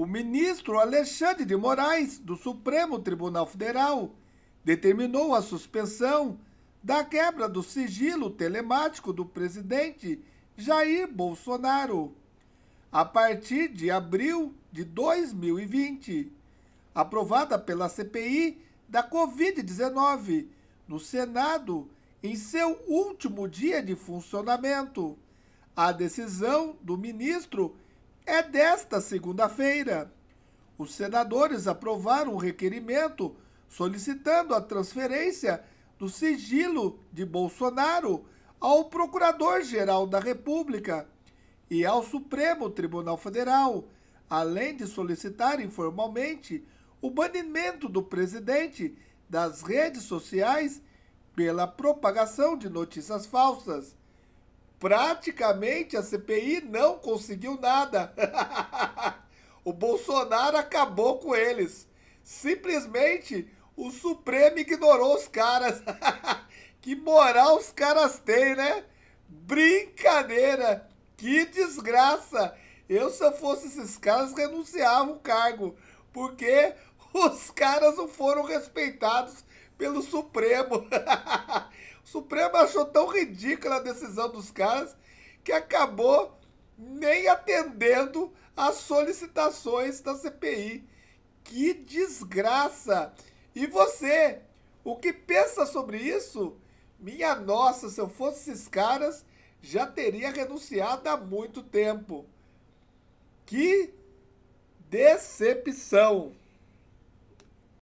o ministro Alexandre de Moraes, do Supremo Tribunal Federal, determinou a suspensão da quebra do sigilo telemático do presidente Jair Bolsonaro a partir de abril de 2020, aprovada pela CPI da Covid-19 no Senado em seu último dia de funcionamento. A decisão do ministro é desta segunda-feira. Os senadores aprovaram o requerimento solicitando a transferência do sigilo de Bolsonaro ao Procurador-Geral da República e ao Supremo Tribunal Federal, além de solicitar informalmente o banimento do presidente das redes sociais pela propagação de notícias falsas praticamente a CPI não conseguiu nada. o Bolsonaro acabou com eles. Simplesmente o Supremo ignorou os caras. que moral os caras têm, né? Brincadeira! Que desgraça! Eu, se eu fosse esses caras, renunciava o cargo, porque os caras não foram respeitados pelo Supremo achou tão ridícula a decisão dos caras que acabou nem atendendo às solicitações da CPI. Que desgraça! E você, o que pensa sobre isso? Minha nossa, se eu fosse esses caras, já teria renunciado há muito tempo. Que decepção!